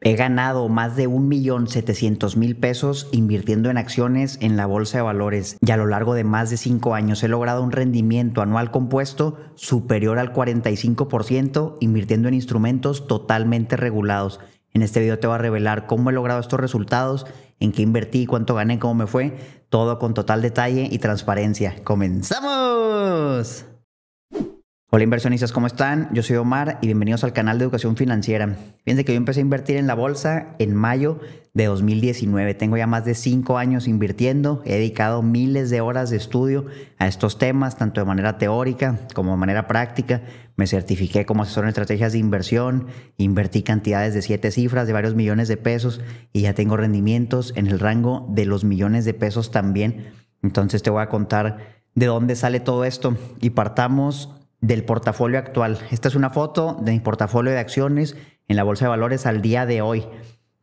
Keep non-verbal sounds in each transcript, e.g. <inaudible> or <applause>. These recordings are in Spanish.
He ganado más de 1.700.000 pesos invirtiendo en acciones en la bolsa de valores y a lo largo de más de 5 años he logrado un rendimiento anual compuesto superior al 45% invirtiendo en instrumentos totalmente regulados. En este video te voy a revelar cómo he logrado estos resultados, en qué invertí, cuánto gané, cómo me fue, todo con total detalle y transparencia. ¡Comenzamos! Hola inversionistas, ¿cómo están? Yo soy Omar y bienvenidos al canal de educación financiera. Fíjense que yo empecé a invertir en la bolsa en mayo de 2019. Tengo ya más de 5 años invirtiendo. He dedicado miles de horas de estudio a estos temas, tanto de manera teórica como de manera práctica. Me certifiqué como asesor en estrategias de inversión, invertí cantidades de 7 cifras de varios millones de pesos y ya tengo rendimientos en el rango de los millones de pesos también. Entonces te voy a contar de dónde sale todo esto y partamos del portafolio actual. Esta es una foto de mi portafolio de acciones en la Bolsa de Valores al día de hoy.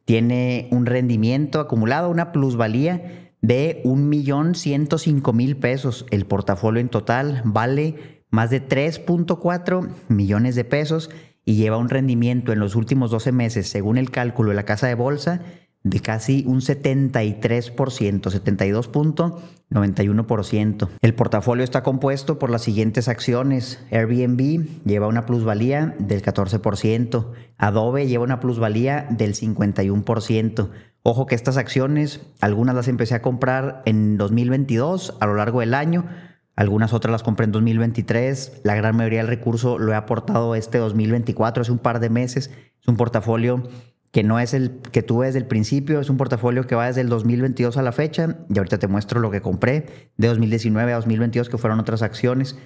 Tiene un rendimiento acumulado, una plusvalía de 1.105.000 pesos. El portafolio en total vale más de 3.4 millones de pesos y lleva un rendimiento en los últimos 12 meses, según el cálculo de la casa de bolsa, de casi un 73%, 72.91%. El portafolio está compuesto por las siguientes acciones. Airbnb lleva una plusvalía del 14%, Adobe lleva una plusvalía del 51%. Ojo que estas acciones, algunas las empecé a comprar en 2022 a lo largo del año, algunas otras las compré en 2023, la gran mayoría del recurso lo he aportado este 2024, hace un par de meses, es un portafolio que no es el que tuve desde el principio, es un portafolio que va desde el 2022 a la fecha, y ahorita te muestro lo que compré de 2019 a 2022, que fueron otras acciones.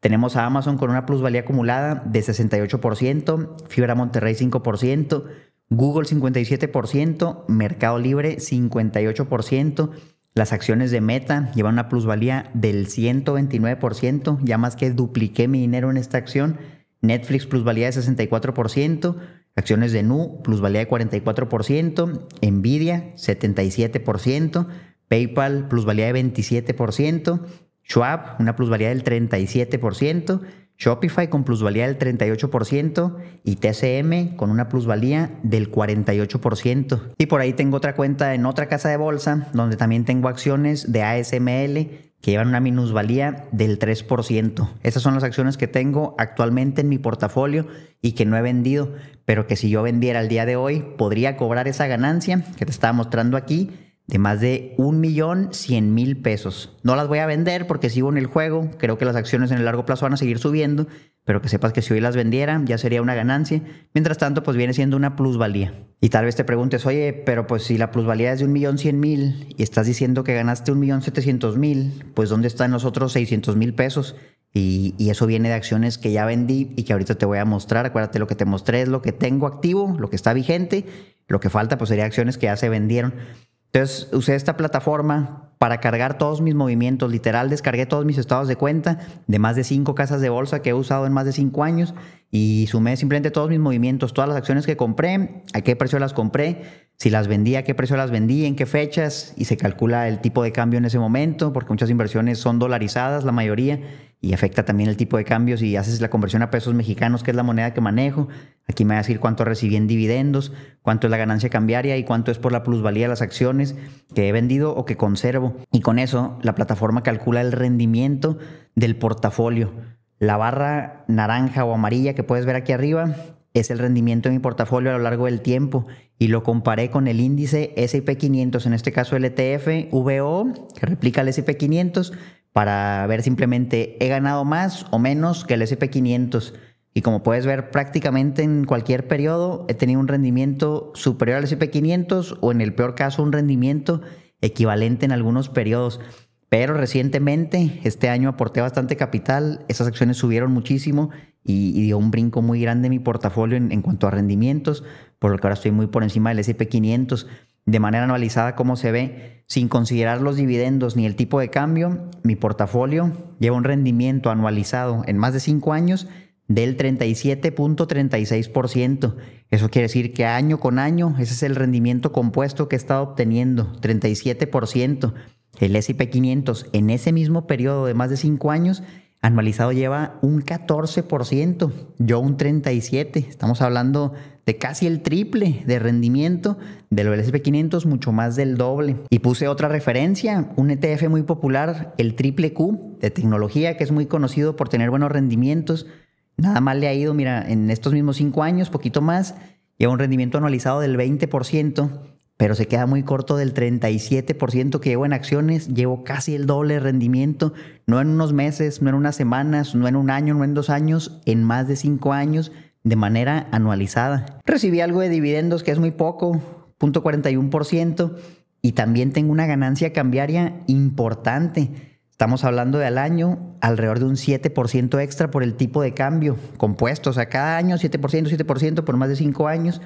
Tenemos a Amazon con una plusvalía acumulada de 68%, Fibra Monterrey 5%, Google 57%, Mercado Libre 58%, las acciones de Meta llevan una plusvalía del 129%, ya más que dupliqué mi dinero en esta acción, Netflix plusvalía de 64%, Acciones de Nu, plusvalía de 44%, Nvidia, 77%, PayPal, plusvalía de 27%, Schwab, una plusvalía del 37%, Shopify con plusvalía del 38% y TCM con una plusvalía del 48%. Y por ahí tengo otra cuenta en otra casa de bolsa donde también tengo acciones de ASML que llevan una minusvalía del 3%. Esas son las acciones que tengo actualmente en mi portafolio y que no he vendido, pero que si yo vendiera el día de hoy podría cobrar esa ganancia que te estaba mostrando aquí de más de un millón cien mil pesos. No las voy a vender porque sigo en el juego. Creo que las acciones en el largo plazo van a seguir subiendo, pero que sepas que si hoy las vendiera ya sería una ganancia. Mientras tanto, pues viene siendo una plusvalía. Y tal vez te preguntes, oye, pero pues si la plusvalía es de un millón cien mil y estás diciendo que ganaste un millón setecientos mil, pues ¿dónde están los otros seiscientos mil pesos? Y, eso viene de acciones que ya vendí y que ahorita te voy a mostrar. Acuérdate, lo que te mostré es lo que tengo activo, lo que está vigente. Lo que falta pues sería acciones que ya se vendieron. Entonces usé esta plataforma para cargar todos mis movimientos. Literal, descargué todos mis estados de cuenta de más de cinco casas de bolsa que he usado en más de cinco años y sumé simplemente todos mis movimientos, todas las acciones que compré, a qué precio las compré, si las vendí, a qué precio las vendí, en qué fechas y se calcula el tipo de cambio en ese momento, porque muchas inversiones son dolarizadas, la mayoría y afecta también el tipo de cambios y haces la conversión a pesos mexicanos, que es la moneda que manejo, aquí me va a decir cuánto recibí en dividendos, cuánto es la ganancia cambiaria y cuánto es por la plusvalía de las acciones que he vendido o que conservo. Y con eso, la plataforma calcula el rendimiento del portafolio. La barra naranja o amarilla que puedes ver aquí arriba es el rendimiento de mi portafolio a lo largo del tiempo y lo comparé con el índice SP500, en este caso el ETF VO, que replica el SP500, para ver simplemente he ganado más o menos que el SP500. Y como puedes ver, prácticamente en cualquier periodo he tenido un rendimiento superior al SP500 o en el peor caso un rendimiento equivalente en algunos periodos. Pero recientemente, este año aporté bastante capital, esas acciones subieron muchísimo y, dio un brinco muy grande en mi portafolio en, cuanto a rendimientos, por lo que ahora estoy muy por encima del SP500 de manera anualizada como se ve, sin considerar los dividendos ni el tipo de cambio, mi portafolio lleva un rendimiento anualizado en más de 5 años del 37.36%. Eso quiere decir que año con año ese es el rendimiento compuesto que he estado obteniendo, 37%. El S&P 500 en ese mismo periodo de más de 5 años anualizado lleva un 14%, yo un 37%. Estamos hablando de casi el triple de rendimiento del S&P 500, mucho más del doble. Y puse otra referencia, un ETF muy popular, el triple Q de tecnología, que es muy conocido por tener buenos rendimientos. Nada mal le ha ido, mira, en estos mismos cinco años, poquito más, lleva un rendimiento anualizado del 20%, pero se queda muy corto del 37% que llevo en acciones. Llevo casi el doble de rendimiento, no en unos meses, no en unas semanas, no en un año, no en dos años, en más de cinco años de manera anualizada. Recibí algo de dividendos que es muy poco, 0.41%, y también tengo una ganancia cambiaria importante. Estamos hablando de al año alrededor de un 7% extra por el tipo de cambio compuesto, o sea, cada año 7%, 7% por más de 5 años.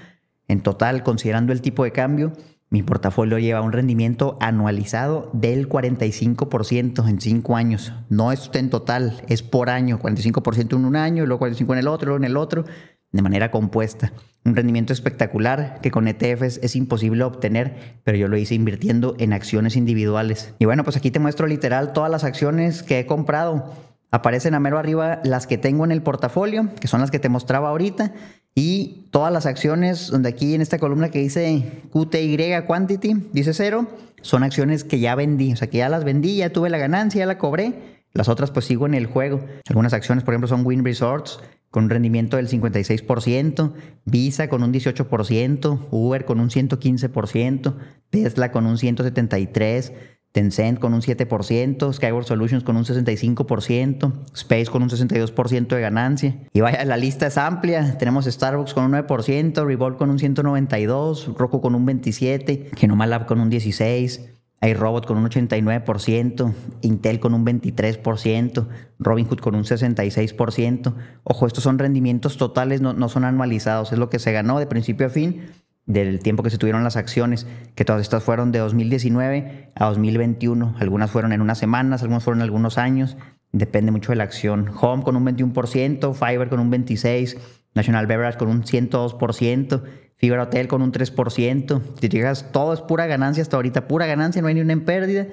En total, considerando el tipo de cambio, mi portafolio lleva un rendimiento anualizado del 45% en 5 años. No es en total, es por año, 45% en un año, luego 45% en el otro, luego en el otro de manera compuesta. Un rendimiento espectacular que con ETFs es imposible obtener, pero yo lo hice invirtiendo en acciones individuales. Y bueno, pues aquí te muestro literal todas las acciones que he comprado. Aparecen a mero arriba las que tengo en el portafolio, que son las que te mostraba ahorita, y todas las acciones donde aquí en esta columna que dice QTY Quantity, dice cero, son acciones que ya vendí, o sea que ya las vendí, ya tuve la ganancia, ya la cobré. Las otras pues sigo en el juego. Algunas acciones, por ejemplo, son Win Resorts, con un rendimiento del 56%, Visa con un 18%, Uber con un 115%, Tesla con un 173%, Tencent con un 7%, Skyward Solutions con un 65%, Space con un 62% de ganancia. Y vaya, la lista es amplia. Tenemos Starbucks con un 9%, Revolt con un 192%, Roku con un 27%, Genomalab con un 16%, hay Robot con un 89%, Intel con un 23%, Robinhood con un 66%. Ojo, estos son rendimientos totales, no, no, son anualizados, es lo que se ganó de principio a fin del tiempo que se tuvieron las acciones, que todas estas fueron de 2019 a 2021. Algunas fueron en unas semanas, algunas fueron en algunos años, depende mucho de la acción. Home con un 21%, Fiverr con un 26%, National Beverage con un 102%, Fibra Hotel con un 3%. Si te fijas, todo es pura ganancia hasta ahorita, pura ganancia, no hay ni una en pérdida.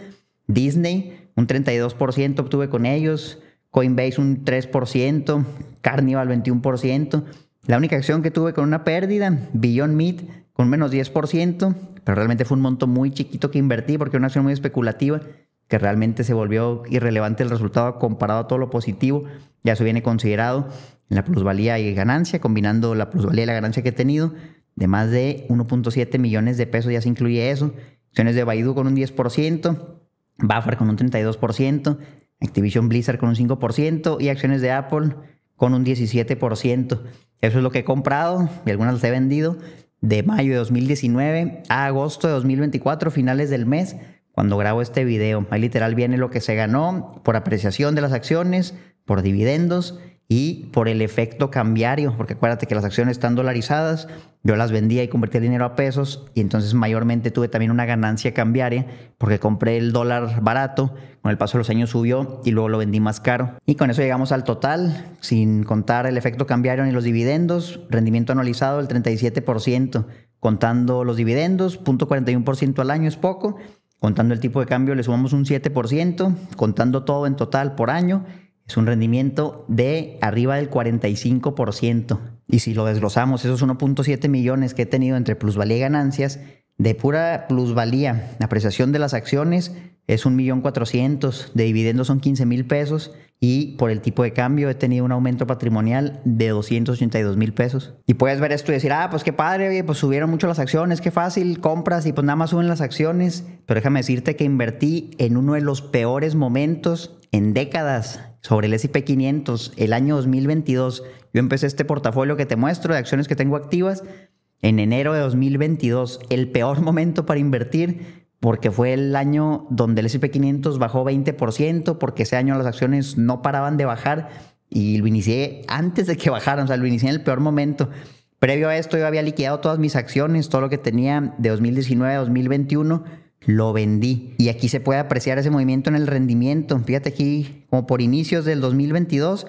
Disney, un 32% obtuve con ellos. Coinbase, un 3%. Carnival, 21%. La única acción que tuve con una pérdida, Beyond Meat, con menos 10%. Pero realmente fue un monto muy chiquito que invertí porque era una acción muy especulativa que realmente se volvió irrelevante el resultado comparado a todo lo positivo, ya se viene considerado en la plusvalía y ganancia, combinando la plusvalía y la ganancia que he tenido, de más de 1.7 millones de pesos, ya se incluye eso. Acciones de Baidu con un 10%, Buffer con un 32%, Activision Blizzard con un 5% y acciones de Apple con un 17%. Eso es lo que he comprado y algunas las he vendido de mayo de 2019 a agosto de 2024, finales del mes, cuando grabo este video. Ahí literal viene lo que se ganó por apreciación de las acciones, por dividendos y por el efecto cambiario, porque acuérdate que las acciones están dolarizadas, yo las vendía y convertía el dinero a pesos y entonces mayormente tuve también una ganancia cambiaria porque compré el dólar barato, con el paso de los años subió y luego lo vendí más caro. Y con eso llegamos al total, sin contar el efecto cambiario ni los dividendos, rendimiento anualizado del 37%, contando los dividendos, 0.41% al año es poco, contando el tipo de cambio le sumamos un 7%, contando todo en total por año es un rendimiento de arriba del 45%. Y si lo desglosamos, esos 1.7 millones que he tenido entre plusvalía y ganancias, de pura plusvalía, la apreciación de las acciones es 1.400.000, de dividendos son 15 mil pesos y por el tipo de cambio he tenido un aumento patrimonial de 282.000 pesos. Y puedes ver esto y decir, ah, pues qué padre, oye, pues subieron mucho las acciones, qué fácil, compras y pues nada más suben las acciones. Pero déjame decirte que invertí en uno de los peores momentos en décadas sobre el S&P 500 el año 2022. Yo empecé este portafolio que te muestro de acciones que tengo activas en enero de 2022, el peor <laughs> momento para invertir porque fue el año donde el S&P 500 bajó 20%, porque ese año las acciones no paraban de bajar y lo inicié antes de que <laughs> bajaran, o sea, lo inicié en el peor momento. Previo a esto yo había liquidado todas mis acciones, todo lo que tenía de 2019 a 2021 lo vendí. Y aquí se puede apreciar ese movimiento en el rendimiento. Fíjate aquí, como por inicios del 2022,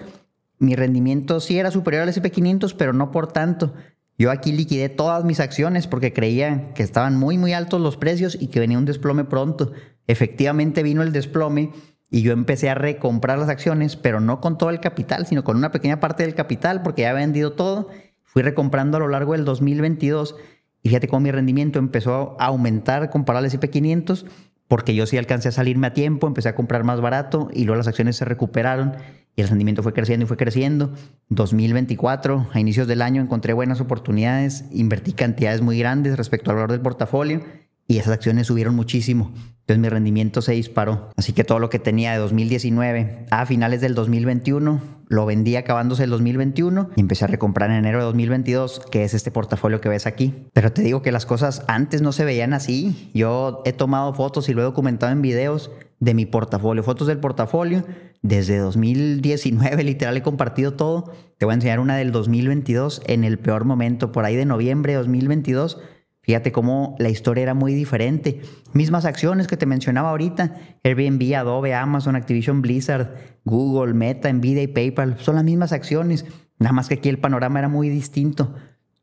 mi rendimiento sí era superior al SP500, pero no por tanto. Yo aquí liquidé todas mis acciones porque creía que estaban muy, muy altos los precios y que venía un desplome pronto. Efectivamente vino el desplome y yo empecé a recomprar las acciones, pero no con todo el capital, sino con una pequeña parte del capital porque ya había vendido todo. Fui recomprando a lo largo del 2022 y fíjate cómo mi rendimiento empezó a aumentar comparado al SP500 porque yo sí alcancé a salirme a tiempo, empecé a comprar más barato y luego las acciones se recuperaron y el rendimiento fue creciendo y fue creciendo. 2024, a inicios del año, encontré buenas oportunidades, invertí cantidades muy grandes respecto al valor del portafolio y esas acciones subieron muchísimo. Entonces mi rendimiento se disparó. Así que todo lo que tenía de 2019 a finales del 2021, lo vendí acabándose el 2021 y empecé a recomprar en enero de 2022, que es este portafolio que ves aquí. Pero te digo que las cosas antes no se veían así. Yo he tomado fotos y lo he documentado en videos de mi portafolio, fotos del portafolio. Desde 2019 literal he compartido todo. Te voy a enseñar una del 2022 en el peor momento, por ahí de noviembre de 2022 Fíjate cómo la historia era muy diferente. Mismas acciones que te mencionaba ahorita. Airbnb, Adobe, Amazon, Activision, Blizzard, Google, Meta, Nvidia y PayPal. Son las mismas acciones. Nada más que aquí el panorama era muy distinto.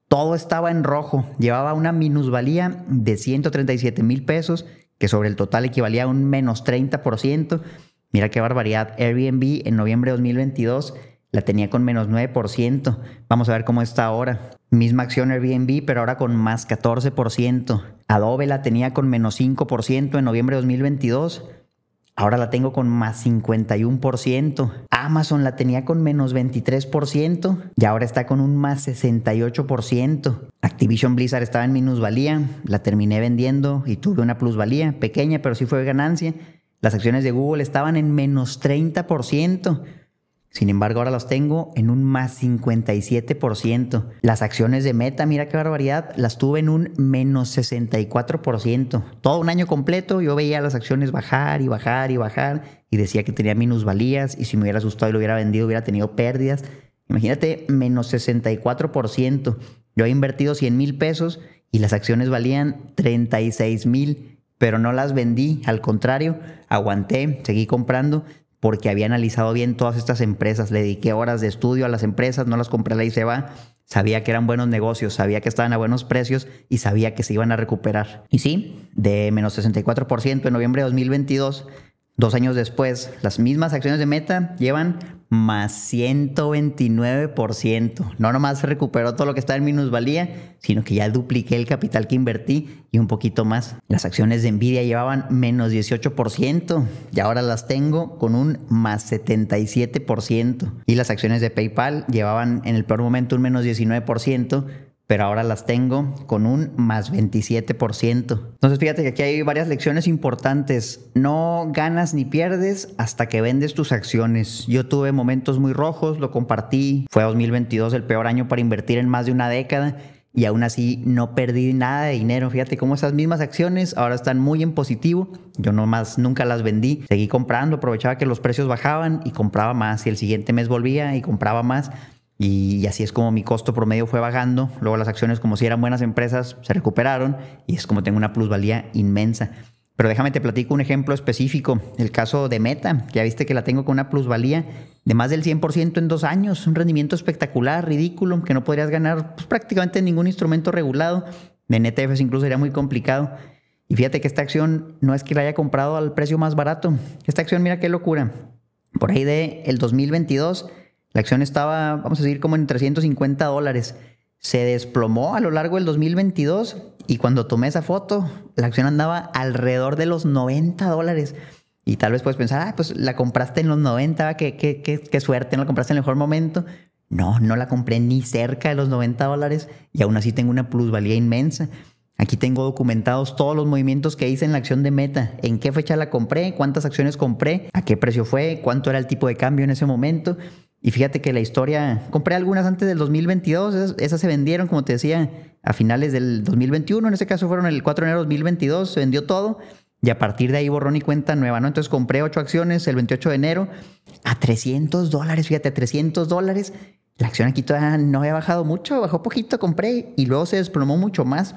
Todo estaba en rojo. Llevaba una minusvalía de 137 mil pesos, que sobre el total equivalía a un menos 30%. Mira qué barbaridad. Airbnb en noviembre de 2022 la tenía con menos 9%. Vamos a ver cómo está ahora. Misma acción Airbnb, pero ahora con más 14%. Adobe la tenía con menos 5% en noviembre de 2022. Ahora la tengo con más 51%. Amazon la tenía con menos 23% y ahora está con un más 68%. Activision Blizzard estaba en minusvalía, la terminé vendiendo y tuve una plusvalía pequeña, pero sí fue ganancia. Las acciones de Google estaban en menos 30%. Sin embargo, ahora las tengo en un más 57%. Las acciones de Meta, mira qué barbaridad, las tuve en un menos 64%. Todo un año completo yo veía las acciones bajar y bajar y bajar y decía que tenía minusvalías y si me hubiera asustado y lo hubiera vendido hubiera tenido pérdidas. Imagínate, menos 64%. Yo he invertido 100 mil pesos y las acciones valían 36 mil, pero no las vendí, al contrario, aguanté, seguí comprando, porque había analizado bien todas estas empresas, le dediqué horas de estudio a las empresas, no las compré la hice va, sabía que eran buenos negocios, sabía que estaban a buenos precios y sabía que se iban a recuperar. Y sí, de menos 64% en noviembre de 2022, dos años después, las mismas acciones de Meta llevan más 129%. No nomás recuperó todo lo que está en minusvalía, sino que ya dupliqué el capital que invertí y un poquito más. Las acciones de Nvidia llevaban menos 18% y ahora las tengo con un más 77%. Y las acciones de PayPal llevaban en el peor momento un menos 19% pero ahora las tengo con un más 27%. Entonces fíjate que aquí hay varias lecciones importantes. No ganas ni pierdes hasta que vendes tus acciones. Yo tuve momentos muy rojos, lo compartí. Fue 2022 el peor año para invertir en más de una década. Y aún así no perdí nada de dinero. Fíjate cómo esas mismas acciones ahora están muy en positivo. Yo nomás nunca las vendí. Seguí comprando, aprovechaba que los precios bajaban y compraba más. Y el siguiente mes volvía y compraba más. Y así es como mi costo promedio fue bajando. Luego las acciones, como si eran buenas empresas, se recuperaron y es como tengo una plusvalía inmensa. Pero déjame te platico un ejemplo específico, el caso de Meta, que ya viste que la tengo con una plusvalía de más del 100% en dos años, un rendimiento espectacular, ridículo, que no podrías ganar pues, prácticamente ningún instrumento regulado. de ETFs incluso sería muy complicado. Y fíjate que esta acción no es que la haya comprado al precio más barato. Esta acción, mira qué locura. Por ahí de el 2022 la acción estaba, vamos a decir, como en 350 dólares. Se desplomó a lo largo del 2022 y cuando tomé esa foto, la acción andaba alrededor de los 90 dólares. Y tal vez puedes pensar, ah, pues la compraste en los 90, qué, qué, suerte, no la compraste en el mejor momento. No, no la compré ni cerca de los 90 dólares y aún así tengo una plusvalía inmensa. Aquí tengo documentados todos los movimientos que hice en la acción de meta, en qué fecha la compré, cuántas acciones compré, a qué precio fue, cuánto era el tipo de cambio en ese momento. Y fíjate que la historia, compré algunas antes del 2022, esas, se vendieron, como te decía, a finales del 2021, en ese caso fueron el 4 de enero de 2022, se vendió todo y a partir de ahí borrón y cuenta nueva, ¿no? Entonces compré ocho acciones el 28 de enero a 300 dólares, fíjate, a 300 dólares. La acción aquí todavía no había bajado mucho, bajó poquito, compré y luego se desplomó mucho más.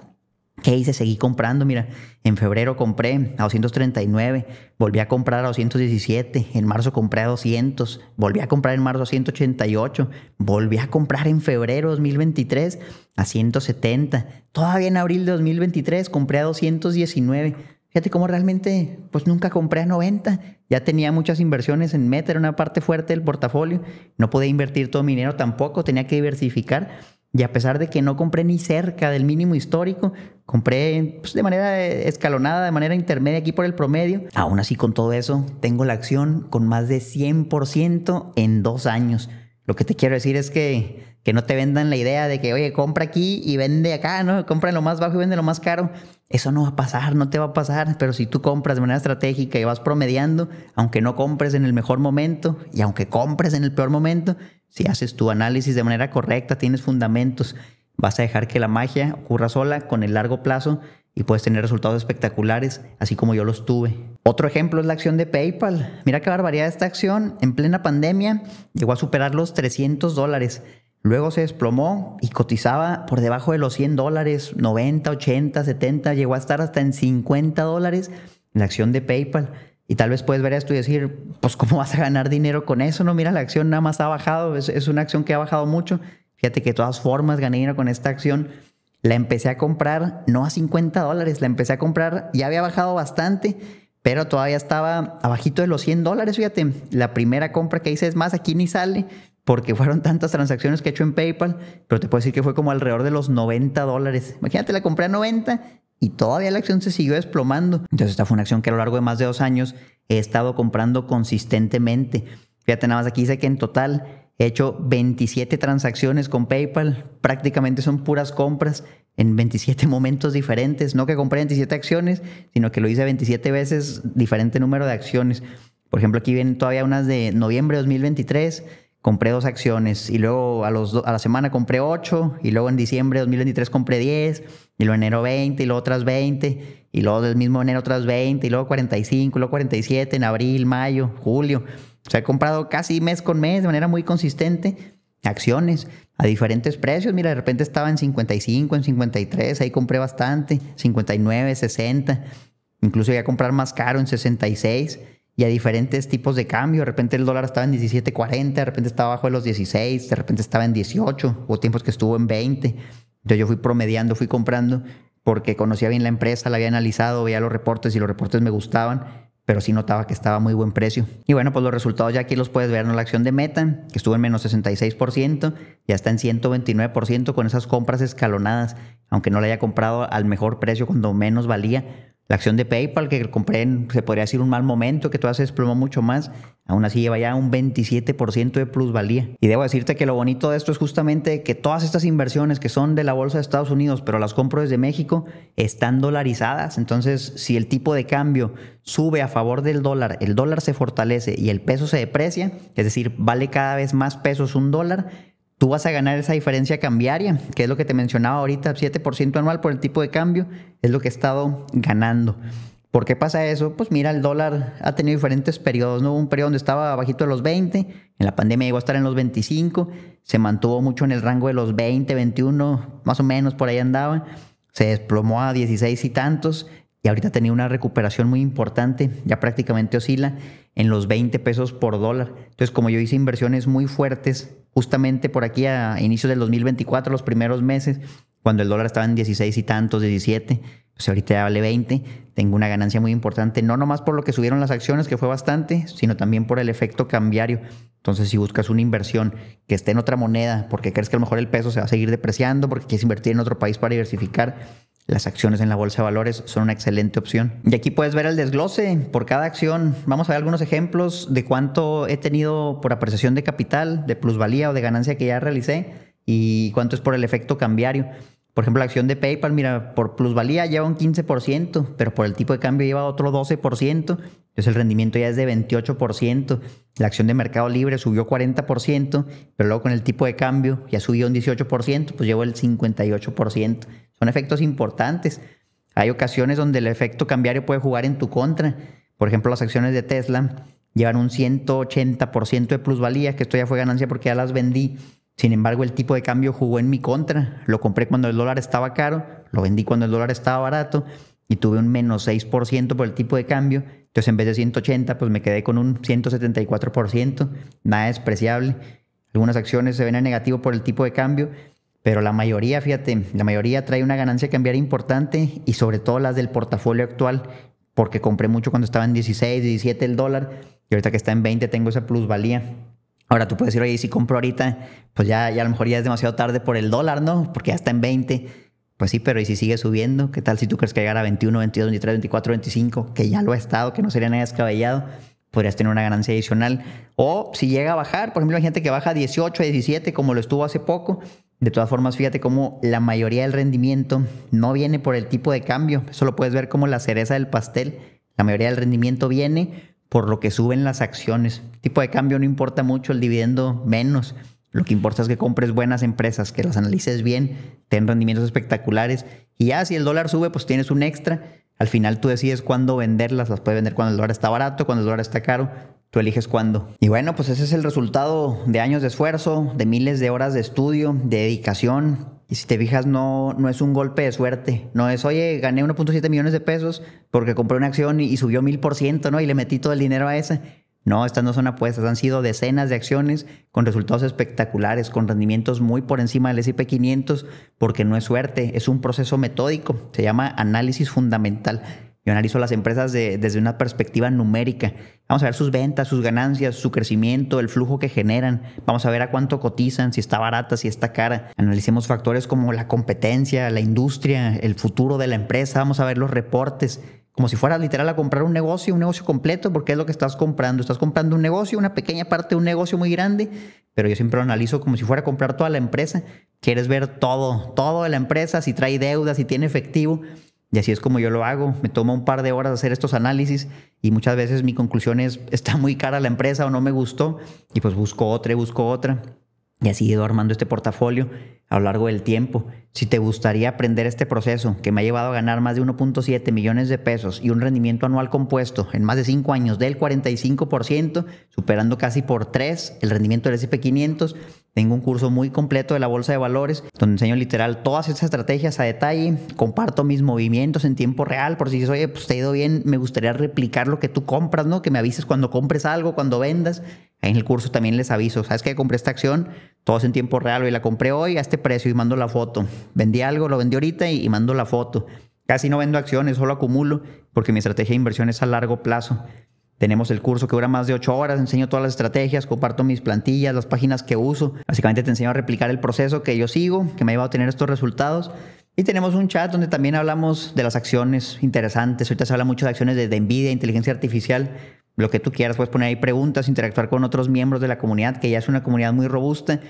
¿Qué hice? Seguí comprando, mira, en febrero compré a 239, volví a comprar a 217, en marzo compré a 200, volví a comprar en marzo a 188, volví a comprar en febrero 2023 a 170, todavía en abril de 2023 compré a 219. Fíjate cómo realmente, pues nunca compré a 90. Ya tenía muchas inversiones en Meta, era una parte fuerte del portafolio. No podía invertir todo mi dinero tampoco, tenía que diversificar. Y a pesar de que no compré ni cerca del mínimo histórico, Compré pues, de manera escalonada, de manera intermedia aquí por el promedio. Aún así, con todo eso, tengo la acción con más de 100% en dos años. Lo que te quiero decir es que, que no te vendan la idea de que, oye, compra aquí y vende acá, ¿no? Compra lo más bajo y vende lo más caro. Eso no va a pasar, no te va a pasar. Pero si tú compras de manera estratégica y vas promediando, aunque no compres en el mejor momento y aunque compres en el peor momento, si haces tu análisis de manera correcta, tienes fundamentos Vas a dejar que la magia ocurra sola con el largo plazo y puedes tener resultados espectaculares, así como yo los tuve. Otro ejemplo es la acción de PayPal. Mira qué barbaridad esta acción. En plena pandemia llegó a superar los 300 dólares. Luego se desplomó y cotizaba por debajo de los 100 dólares, 90, 80, 70, llegó a estar hasta en 50 dólares la acción de PayPal. Y tal vez puedes ver esto y decir, pues ¿cómo vas a ganar dinero con eso? No, mira, la acción nada más ha bajado, es, es una acción que ha bajado mucho. Fíjate que de todas formas gané dinero con esta acción. La empecé a comprar no a 50 dólares, la empecé a comprar, ya había bajado bastante, pero todavía estaba abajito de los 100 dólares, fíjate. La primera compra que hice es más, aquí ni sale, porque <laughs> fueron tantas transacciones que he hecho en PayPal, pero te puedo decir que fue como alrededor de los 90 dólares. Imagínate, la compré a 90 y todavía la acción se siguió desplomando. Entonces esta fue una acción que a lo largo de más de dos años he estado comprando consistentemente. Fíjate, nada más aquí dice que en total He hecho 27 transacciones con PayPal, prácticamente son puras compras en 27 <laughs> momentos diferentes. No que compré 27 acciones, sino que lo hice 27 veces, diferente número de acciones. Por ejemplo, aquí vienen todavía unas de noviembre de 2023, compré dos acciones y luego a, los a la semana compré ocho y luego en diciembre de 2023 compré 10 y luego enero 20 y luego otras 20 y luego del mismo enero otras 20 y luego 45 y luego 47 en abril, mayo, julio. O sea, he comprado casi mes con mes de manera muy consistente acciones a diferentes precios. Mira, de repente estaba en 55, en 53, ahí compré bastante, 59, 60. Incluso iba a comprar más caro en 66 y a diferentes tipos de cambio. De repente el dólar estaba en 17.40, de repente estaba abajo de los 16, de repente estaba en 18, O tiempos que estuvo en 20. Entonces yo fui promediando, fui comprando porque conocía bien la empresa, la había analizado, veía los reportes y los reportes me gustaban pero sí notaba que estaba a muy buen precio. Y bueno, pues los resultados ya aquí los puedes ver, en La acción de Meta, que estuvo en menos 66%, ya está en 129% con esas compras escalonadas, aunque no la haya comprado al mejor precio cuando menos valía, la acción de PayPal que compré en, se podría decir, un mal momento, que todavía se desplomó mucho más, aún así lleva ya un 27% de plusvalía. Y debo decirte que lo bonito de esto es justamente que todas estas inversiones que son de la bolsa de Estados Unidos, pero las compro desde México, están dolarizadas. Entonces, si el tipo de cambio sube a favor del dólar, el dólar se fortalece y el peso se deprecia, es decir, vale cada vez más pesos un dólar, tú vas a ganar esa diferencia cambiaria, que es lo que te mencionaba ahorita, 7% anual por el tipo de cambio, es lo que he estado ganando. ¿Por qué pasa eso? Pues mira, el dólar ha tenido diferentes periodos, ¿no? Un periodo donde estaba bajito de los 20, en la pandemia llegó a estar en los 25, se mantuvo mucho en el rango de los 20, 21, más o menos por ahí andaba, se desplomó a 16 y tantos, y ahorita tenía una recuperación muy importante, ya prácticamente oscila en los 20 pesos por dólar. Entonces, como yo hice inversiones muy fuertes, justamente por aquí a inicios del 2024, los primeros meses, cuando el dólar estaba en 16 y tantos, 17, pues ahorita ya vale 20, tengo una ganancia muy importante, no nomás por lo que subieron las acciones, que fue bastante, sino también por el efecto cambiario. Entonces, si buscas una inversión que esté en otra moneda, porque crees que a lo mejor el peso se va a seguir depreciando, porque quieres invertir en otro país para diversificar, las acciones en la bolsa de valores son una excelente opción. Y aquí puedes ver el desglose por cada acción. Vamos a ver algunos ejemplos de cuánto he tenido por apreciación de capital, de plusvalía o de ganancia que ya realicé y cuánto es por el efecto cambiario. Por ejemplo, la acción de PayPal, mira, por plusvalía lleva un 15%, pero por el tipo de cambio lleva otro 12%. Entonces el rendimiento ya es de 28%. La acción de Mercado Libre subió 40%, pero luego con el tipo de cambio ya subió un 18%, pues llevó el 58%. Son efectos importantes. Hay ocasiones donde el efecto cambiario puede jugar en tu contra. Por ejemplo, las acciones de Tesla llevan un 180% de plusvalía, que esto ya fue ganancia porque ya las vendí. Sin embargo, el tipo de cambio jugó en mi contra. Lo compré cuando el dólar estaba caro, lo vendí cuando el dólar estaba barato y tuve un menos 6% por el tipo de cambio. Entonces, en vez de 180, pues me quedé con un 174%. Nada despreciable. Algunas acciones se ven en negativo por el tipo de cambio pero la mayoría, fíjate, la mayoría trae una ganancia cambiaria importante y sobre todo las del portafolio actual, porque compré mucho cuando estaba en 16, 17 el dólar y ahorita que está en 20 tengo esa plusvalía. Ahora tú puedes decir, oye, si compro ahorita, pues ya, ya a lo mejor ya es demasiado tarde por el dólar, ¿no? Porque ya está en 20. Pues sí, pero ¿y si sigue subiendo? ¿Qué tal si tú crees que llegara a 21, 22, 23, 24, 25? Que ya lo ha estado, que no sería nada descabellado. Podrías tener una ganancia adicional. O si llega a bajar, por ejemplo, hay gente que baja a 18, 17, como lo estuvo hace poco, de todas formas, fíjate cómo la mayoría del rendimiento no viene por el tipo de cambio. Eso lo puedes ver como la cereza del pastel. La mayoría del rendimiento viene por lo que suben las acciones. tipo de cambio no importa mucho, el dividendo menos. Lo que importa es que compres buenas empresas, que las analices bien, ten rendimientos espectaculares. Y ya si el dólar sube, pues tienes un extra. Al final tú decides cuándo venderlas. Las puedes vender cuando el dólar está barato, cuando el dólar está caro. Tú eliges cuándo. Y bueno, pues ese es el resultado de años de esfuerzo, de miles de horas de estudio, de dedicación. Y si te fijas, no, no es un golpe de suerte. No es, oye, gané 1.7 millones de pesos porque compré una acción y, subió mil ¿no? Y le metí todo el dinero a esa. No, estas no son apuestas, han sido decenas de acciones con resultados espectaculares, con rendimientos muy por encima del S&P 500, porque no es suerte, es un proceso metódico, se llama análisis fundamental. Yo analizo las empresas desde una perspectiva numérica. Vamos a ver sus ventas, sus ganancias, su crecimiento, el flujo que generan. Vamos a ver a cuánto cotizan, si está barata, si está cara. Analicemos factores como la competencia, la industria, el futuro de la empresa. Vamos a ver los reportes como si fueras literal a comprar un negocio, un negocio completo, porque es lo que estás comprando. Estás comprando un negocio, una pequeña parte de un negocio muy grande, pero yo siempre lo analizo como si fuera a comprar toda la empresa. Quieres ver todo, todo de la empresa, si trae deuda, si tiene efectivo. Y así es como yo lo hago. Me toma un par de horas hacer estos análisis y muchas veces mi conclusión es, está muy cara la empresa o no me gustó. Y pues busco otra busco otra. Y así he ido armando este portafolio a lo largo del tiempo. Si te gustaría aprender este proceso que me ha llevado a ganar más de 1.7 millones de pesos y un rendimiento anual compuesto en más de 5 años del 45%, superando casi por 3 el rendimiento del SP500, tengo un curso muy completo de la bolsa de valores donde enseño literal todas esas estrategias a detalle, comparto mis movimientos en tiempo real por si dices, oye, pues te ha ido bien, me gustaría replicar lo que tú compras, ¿no? Que me avises cuando compres algo, cuando vendas. en el curso también les aviso, ¿sabes que Compré esta acción, todos en tiempo real, hoy la compré hoy a este precio y mando la foto vendí algo, lo vendí ahorita y, mando la foto. Casi no vendo acciones, solo acumulo, porque mi estrategia de inversión es a largo plazo. Tenemos el curso que dura más de 8 horas, enseño todas las estrategias, comparto mis plantillas, las páginas que uso. Básicamente te enseño a replicar el proceso que yo sigo, que me ha llevado a obtener estos resultados. Y tenemos un chat donde también hablamos de las acciones interesantes. Ahorita se habla mucho de acciones de envidia, inteligencia artificial, lo que tú quieras. Puedes poner ahí preguntas, interactuar con otros miembros de la comunidad, que ya es una comunidad muy robusta.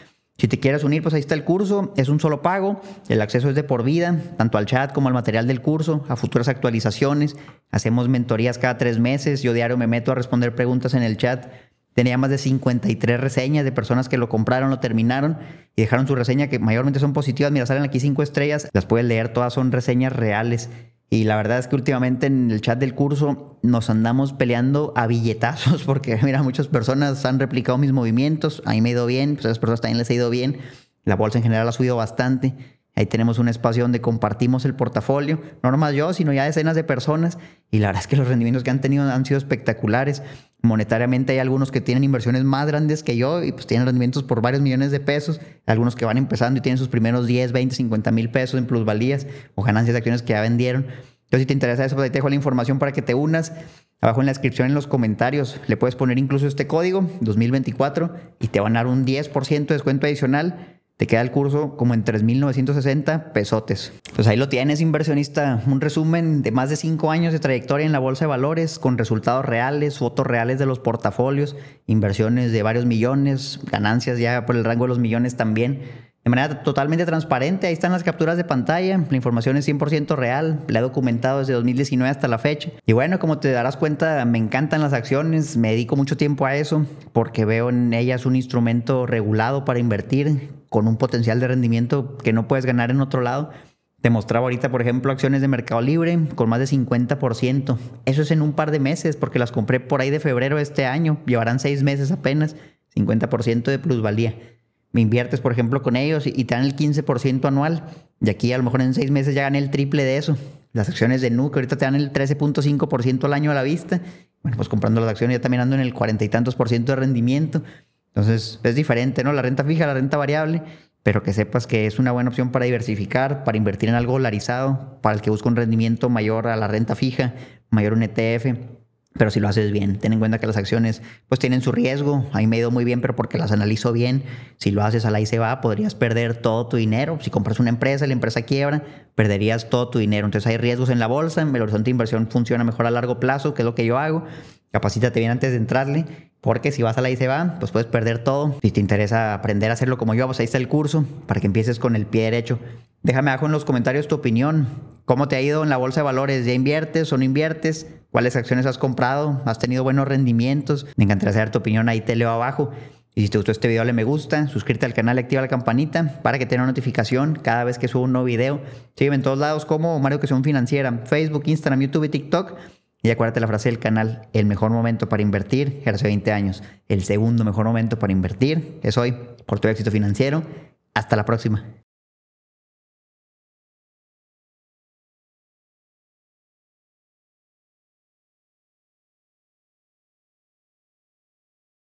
Si te quieres unir, pues ahí está el curso, es un solo pago, el acceso es de por vida, tanto al chat como al material del curso, a futuras actualizaciones, hacemos mentorías cada tres meses, yo diario me meto a responder preguntas en el chat, tenía más de 53 reseñas de personas que lo compraron, lo terminaron y dejaron su reseña, que mayormente son positivas, mira, salen aquí cinco estrellas, las puedes leer, todas son reseñas reales. Y la verdad es que últimamente en el chat del curso nos andamos peleando a billetazos <laughs> porque, mira, muchas personas han replicado mis movimientos, a mí me ha ido bien, pues a esas personas también les ha ido bien, la bolsa en general ha subido bastante Ahí tenemos un espacio donde compartimos el portafolio, no nomás yo, sino ya decenas de personas. Y la verdad es que los rendimientos que han tenido han sido espectaculares. Monetariamente hay algunos que tienen inversiones más grandes que yo y pues tienen rendimientos por varios millones de pesos. Algunos que van empezando y tienen sus primeros 10, 20, 50 mil pesos en plusvalías o ganancias de acciones que ya vendieron. Entonces, si te interesa eso, pues ahí te dejo la información para que te unas. Abajo en la descripción, en los comentarios, le puedes poner incluso este código 2024 y te van a dar un 10% de descuento adicional te queda el curso como en 3.960 pesotes. Pues ahí lo tienes, inversionista. Un resumen de más de cinco años de trayectoria en la bolsa de valores, con resultados reales, fotos reales de los portafolios, inversiones de varios millones, ganancias ya por el rango de los millones también de manera totalmente transparente, ahí están las capturas de pantalla, la información es 100% real, la he documentado desde 2019 hasta la fecha. Y bueno, como te darás cuenta, me encantan las acciones, me dedico mucho tiempo a eso porque veo en ellas un instrumento regulado para invertir con un potencial de rendimiento que no puedes ganar en otro lado. Te mostraba ahorita, por ejemplo, acciones de Mercado Libre con más de 50%. Eso es en un par de meses, porque las compré por ahí de febrero de este año. Llevarán seis meses apenas, 50% de plusvalía me inviertes, por ejemplo, con ellos y, te dan el 15% anual. Y aquí a lo mejor en seis meses ya gané el triple de eso. Las acciones de NUC ahorita te dan el 13.5% al año a la vista. Bueno, pues comprando las acciones ya también ando en el cuarenta y tantos por ciento de rendimiento. Entonces es diferente, ¿no? La renta fija, la renta variable, pero que sepas que es una buena opción para diversificar, para invertir en algo dolarizado, para el que busca un rendimiento mayor a la renta fija, mayor un ETF pero si lo haces bien. Ten en cuenta que las acciones pues tienen su riesgo. Ahí me he ido muy bien, pero porque las analizo bien, si lo haces a la se va, podrías perder todo tu dinero. Si compras una empresa, la empresa quiebra, perderías todo tu dinero. Entonces hay riesgos en la bolsa, en el horizonte de inversión funciona mejor a largo plazo, que es lo que yo hago. Capacítate bien antes de entrarle, porque si vas a la se va, pues puedes perder todo. Si te interesa aprender a hacerlo como yo, pues ahí está el curso para que empieces con el pie derecho. Déjame abajo en los comentarios tu opinión. ¿Cómo te ha ido en la bolsa de valores? ¿Ya inviertes o no inviertes? ¿Cuáles acciones has comprado? ¿Has tenido buenos rendimientos? Me encantaría saber tu opinión, ahí te leo abajo. Y si te gustó este video, dale me gusta, suscríbete al canal, activa la campanita para que tenga notificación cada vez que subo un nuevo video. Sígueme en todos lados como Mario que un Financiera, Facebook, Instagram, YouTube y TikTok. Y acuérdate la frase del canal, el mejor momento para invertir, hace 20 años. El segundo mejor momento para invertir es hoy, por tu éxito financiero. Hasta la próxima.